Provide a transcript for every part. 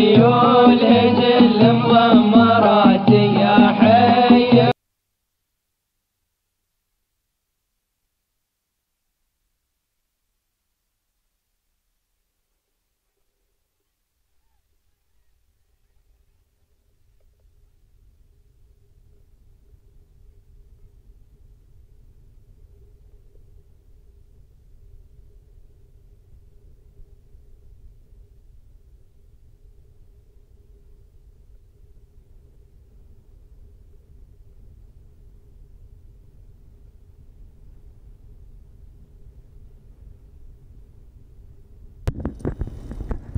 You're.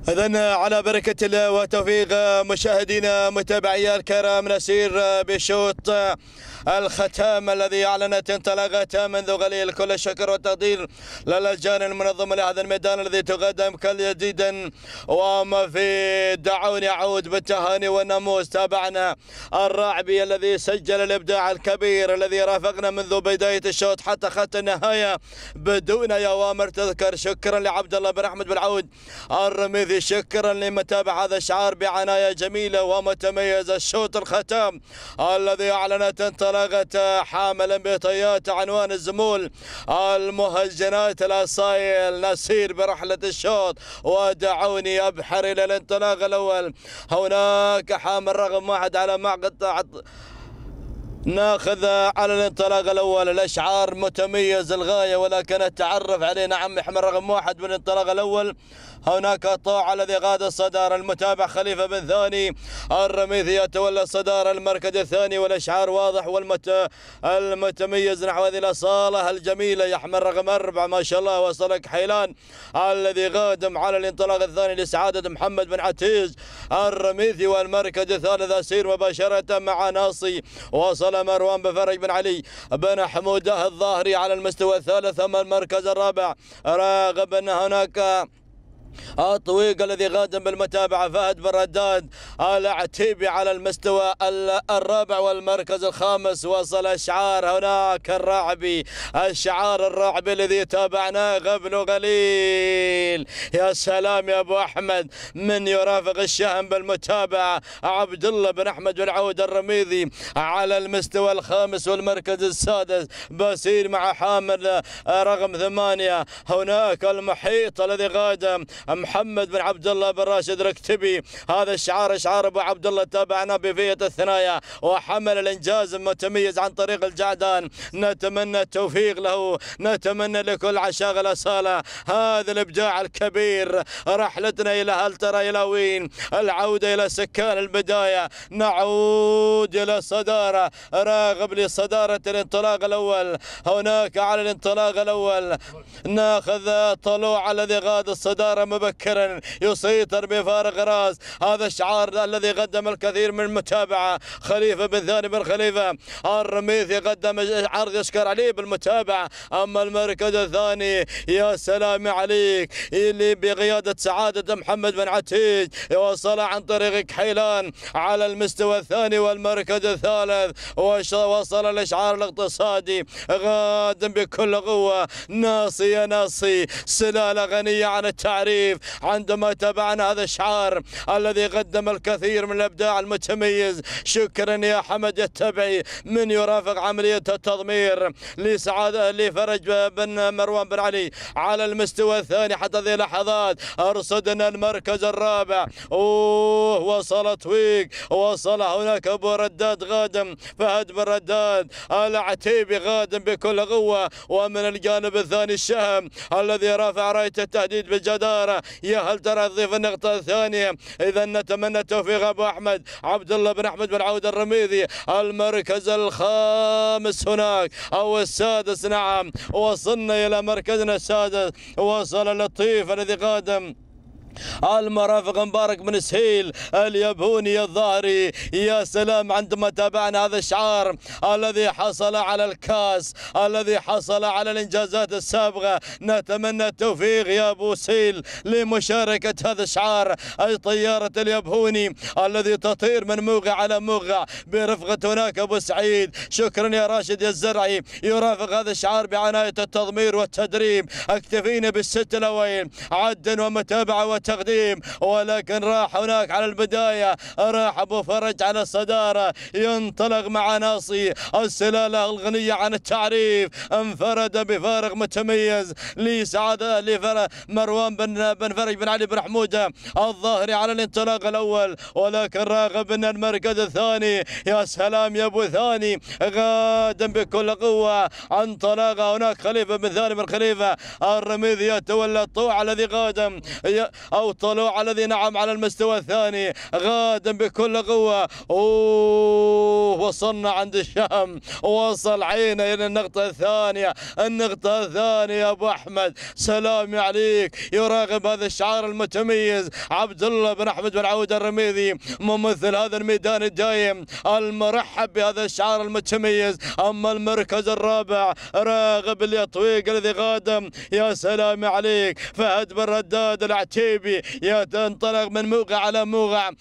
اذا على بركه الله وتوفيق مشاهدينا متابعي الكرام نسير بشوط الختام الذي اعلنت انطلاقته منذ قليل كل الشكر والتقدير للجان المنظمه لهذا الميدان الذي تقدم كل جديدا وما في دعوني اعود بالتهاني والناموس تابعنا الراعبي الذي سجل الابداع الكبير الذي رافقنا منذ بدايه الشوط حتى خط النهايه بدون اوامر تذكر شكرا لعبد الله بن احمد بن عود الرميذ الذي شكرا لمتابع هذا الشعار بعناية جميلة ومتميز الشوط الختام الذي أعلنت انطلاقة حاملا بطيات عنوان الزمول المهجنات الأصايل نسير برحلة الشوط ودعوني أبحر إلى الانطلاق الأول هناك حامل رقم واحد على معقد ناخذ على الانطلاق الاول الاشعار متميز الغايه ولكن التعرف عليه نعم احمد رقم واحد من الانطلاق الاول هناك الطاعة الذي غاد الصدارة المتابع خليفة بن ثاني الرميثي يتولى الصدارة المركز الثاني والإشعار واضح والمت المتميز نحو هذه الأصالة الجميلة يحمل رقم أربعة ما شاء الله وصلك حيلان الذي غادم على الانطلاق الثاني لسعادة محمد بن عتيز الرميثي والمركز الثالث أسير مباشرة مع ناصي وصل مروان بفرج بن علي بن حموده الظاهري على المستوى الثالث أما المركز الرابع راغب أن هناك الطويق الذي غادم بالمتابعة فهد بن رداد العتيبي على المستوى الرابع والمركز الخامس وصل أشعار هناك الرعبي الشعار الرعبي الذي تابعناه قبل قليل يا سلام يا أبو أحمد من يرافق الشهم بالمتابعة عبد الله بن أحمد العود الرميذي على المستوى الخامس والمركز السادس بسير مع حامد آه، رقم ثمانية هناك المحيط الذي غادم محمد بن عبد الله بن راشد ركتبي هذا الشعار شعار ابو عبد الله تابعنا بفيه الثنايا وحمل الانجاز المتميز عن طريق الجعدان نتمنى التوفيق له نتمنى لكل عشاق الاصاله هذا الابداع الكبير رحلتنا الى هل ترى الى وين العوده الى سكان البدايه نعود الى الصداره راغب لصداره الانطلاق الاول هناك على الانطلاق الاول ناخذ طلوع الذي غاد الصداره مبكرا يسيطر بفارق راس هذا الشعار الذي قدم الكثير من المتابعة خليفة بن ثاني بن خليفة الرميثي قدم عرض يشكر عليه بالمتابعة أما المركز الثاني يا سلام عليك اللي بقيادة سعادة محمد بن عتيج وصل عن طريق كحيلان على المستوى الثاني والمركز الثالث وصل الإشعار الاقتصادي غادم بكل قوة ناصي يا ناصي سلالة غنية عن التعريف الشريف عندما تابعنا هذا الشعار الذي قدم الكثير من الابداع المتميز شكرا يا حمد التبعي من يرافق عمليه التضمير لسعاده لفرج بن مروان بن علي على المستوى الثاني حتى هذه اللحظات ارصدنا المركز الرابع اوه وصل تويك وصل هناك ابو رداد غادم فهد بن رداد العتيبي غادم بكل قوه ومن الجانب الثاني الشهم الذي رافع رايه التهديد بالجدارة ترى يا هل ترى تضيف النقطة الثانية إذا نتمنى التوفيق أبو أحمد عبد الله بن أحمد بن عود الرميذي المركز الخامس هناك أو السادس نعم وصلنا إلى مركزنا السادس وصل لطيف الذي قادم المرافق مبارك من سهيل اليابوني الظاهري يا سلام عندما تابعنا هذا الشعار الذي حصل على الكاس الذي حصل على الانجازات السابقه نتمنى التوفيق يا ابو سهيل لمشاركه هذا الشعار اي طياره اليابوني الذي تطير من موقع على موقع برفقه هناك ابو سعيد شكرا يا راشد يا الزرعي يرافق هذا الشعار بعنايه التضمير والتدريب اكتفينا بالست الاوائل عدا ومتابعه تقديم ولكن راح هناك على البداية راح أبو فرج على الصدارة ينطلق مع ناصي السلالة الغنية عن التعريف انفرد بفارق متميز لسعادة مروان بن بن فرج بن علي بن حمودة الظاهري على الانطلاق الأول ولكن راغب أن المركز الثاني يا سلام يا أبو ثاني غادا بكل قوة انطلاقه هناك خليفة بن ثاني بن خليفة الرميذ يتولى الطوع الذي قادم أو طلوع الذي نعم على المستوى الثاني غادم بكل قوة أوه وصلنا عند الشام وصل عينه إلى النقطة الثانية النقطة الثانية يا أبو أحمد سلامي عليك يراقب هذا الشعار المتميز عبد الله بن أحمد بن عود الرميذي ممثل هذا الميدان الدايم المرحب بهذا الشعار المتميز أما المركز الرابع راغب اليطويق الذي غادم يا سلامي عليك فهد بن رداد العتيبي حبيبي تنطلق من موقع على موقع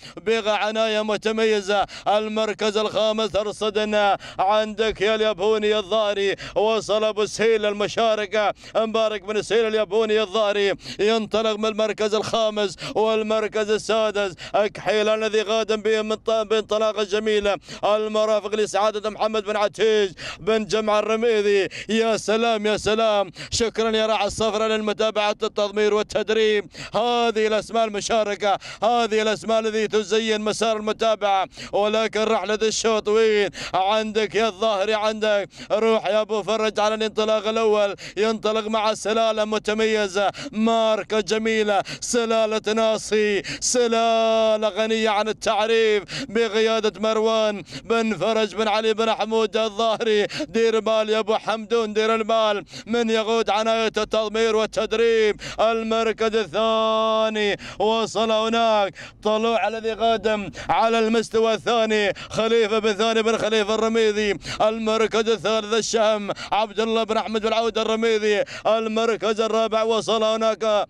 عناية متميزة المركز الخامس أرصدنا عندك يا اليابوني الظاهري وصل أبو سهيل المشاركة مبارك بن سهيل اليابوني الظاهري ينطلق من المركز الخامس والمركز السادس أكحيل الذي غادم بانطلاقة جميلة المرافق لسعادة محمد بن عتيج بن جمع الرميذي يا سلام يا سلام شكرا يا راعي الصفرة للمتابعة التضمير والتدريب هذا هذه الأسماء المشاركة هذه الأسماء التي تزين مسار المتابعة ولكن رحلة وين عندك يا الظاهري عندك روح يا أبو فرج على الانطلاق الأول ينطلق مع سلالة متميزة ماركة جميلة سلالة ناصي سلالة غنية عن التعريف بقيادة مروان بن فرج بن علي بن حمود الظاهري دير بال يا أبو حمدون دير البال من يقود عناية التضمير والتدريب المركز الثاني الثاني وصل هناك طلوع الذي قدم على المستوى الثاني خليفه بن ثاني بن خليفه الرميذي المركز الثالث الشهم عبد الله بن احمد بن عود الرميذي المركز الرابع وصل هناك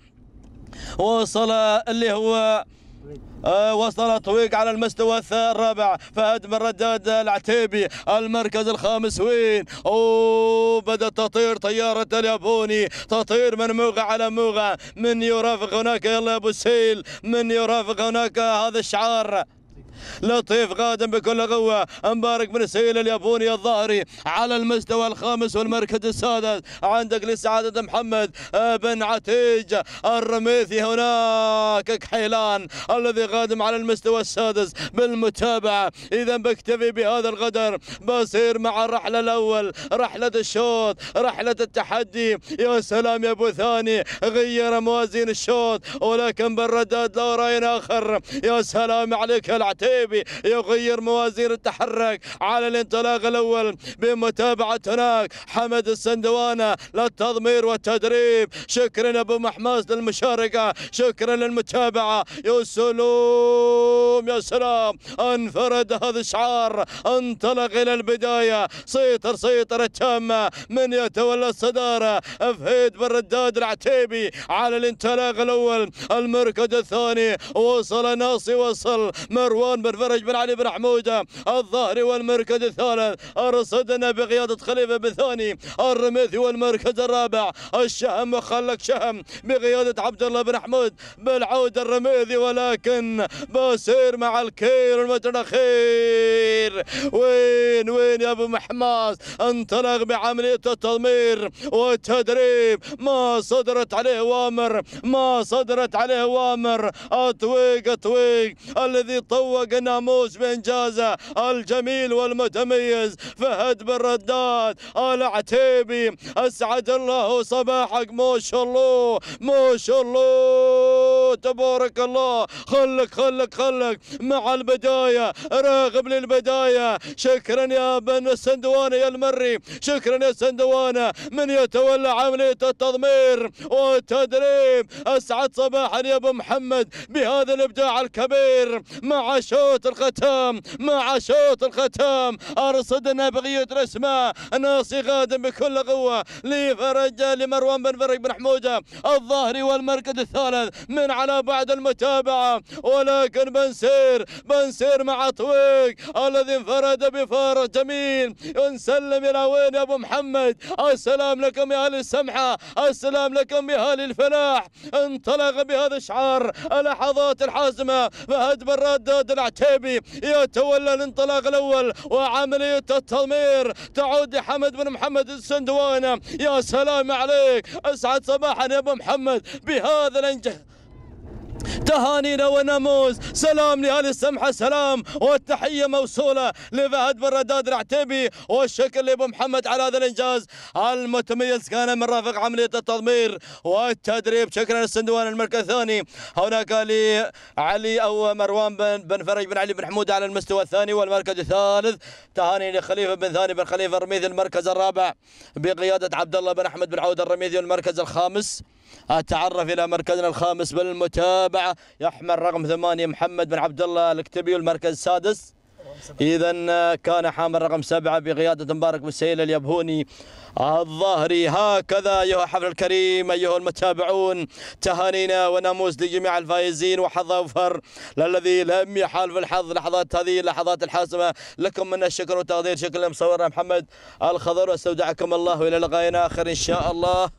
وصل اللي هو آه، وصل تويق على المستوى الرابع فهد من رداد العتيبي المركز الخامس وين وبدأت تطير طيارة اليابوني تطير من موغا على موغا من يرافق هناك يلا ابو سيل من يرافق هناك هذا الشعار لطيف قادم بكل قوة مبارك من سيل اليابوني الظاهري على المستوى الخامس والمركز السادس عندك لسعادة محمد بن عتيج الرميثي هناك كحيلان الذي قادم على المستوى السادس بالمتابعة إذا بكتفي بهذا القدر بصير مع الرحلة الأول رحلة الشوط رحلة التحدي يا سلام يا أبو ثاني غير موازين الشوط ولكن بالرداد لو رأينا آخر يا سلام عليك العتيج الشهيبي يغير موازين التحرك على الانطلاق الاول بمتابعه هناك حمد السندوانه للتضمير والتدريب شكرا ابو محماس للمشاركه شكرا للمتابعه يا سلام يا سلام انفرد هذا الشعار انطلق الى البدايه سيطر سيطره تامه من يتولى الصداره فهيد بن رداد العتيبي على الانطلاق الاول المركز الثاني وصل ناصي وصل مروان بن فرج بن علي بن حمودة الظهري والمركز الثالث ارصدنا بقيادة خليفة بن ثاني الرميثي والمركز الرابع الشهم خلك شهم بقيادة عبد الله بن حمود بالعود الرميثي ولكن بصير مع الكير المتر الأخير وين وين يا أبو محماس انطلق بعملية التضمير والتدريب ما صدرت عليه أوامر ما صدرت عليه أوامر اطويق اطويق الذي طوق حقق ناموس بإنجازه الجميل والمتميز فهد بن رداد العتيبي أسعد الله صباحك ما شاء الله ما شاء الله تبارك الله خلك خلك خلك مع البداية راغب للبداية شكرا يا بن السندوانة يا المري شكرا يا السندوانة من يتولى عملية التضمير والتدريب أسعد صباحا يا أبو محمد بهذا الإبداع الكبير مع شو شوط الختام مع شوط الختام أرصدنا بغيوت رسمة ناصي غادم بكل قوة لفرج لمروان بن فرق بن حمودة الظاهري والمركز الثالث من على بعد المتابعة ولكن بنسير بنسير مع طويق الذي انفرد بفارق جميل ونسلم إلى وين يا أبو محمد السلام لكم يا أهل السمحة السلام لكم يا أهل الفلاح انطلق بهذا الشعار اللحظات الحازمة فهد بن رداد العتيبي يتولى الانطلاق الاول وعمليه التضمير تعود لحمد بن محمد السندوانه يا سلام عليك اسعد صباحا يا ابو محمد بهذا الانجاز تهانينا وناموس سلام لأهل السمحة سلام والتحية موصولة لفهد بن رداد العتيبي والشكر لأبو محمد على هذا الإنجاز المتميز كان من رافق عملية التضمير والتدريب شكرا للسندوان المركز الثاني هناك لعلي أو مروان بن, بن فرج بن علي بن حمود على المستوى الثاني والمركز الثالث تهاني لخليفة بن ثاني بن خليفة الرميذي المركز الرابع بقيادة عبد الله بن أحمد بن عود الرميذي والمركز الخامس اتعرف الى مركزنا الخامس بالمتابعه يحمل رقم ثمانيه محمد بن عبد الله الكتبي والمركز السادس اذا كان حامل رقم سبعه بقياده مبارك بسيل اليبهوني الظهري هكذا ايها الحفل الكريم ايها المتابعون تهانينا وناموس لجميع الفائزين وحظ اوفر للذي لم يحالف الحظ لحظات هذه اللحظات الحاسمه لكم من الشكر والتقدير شكرا مصورنا محمد الخضر واستودعكم الله الى لقائنا اخر ان شاء الله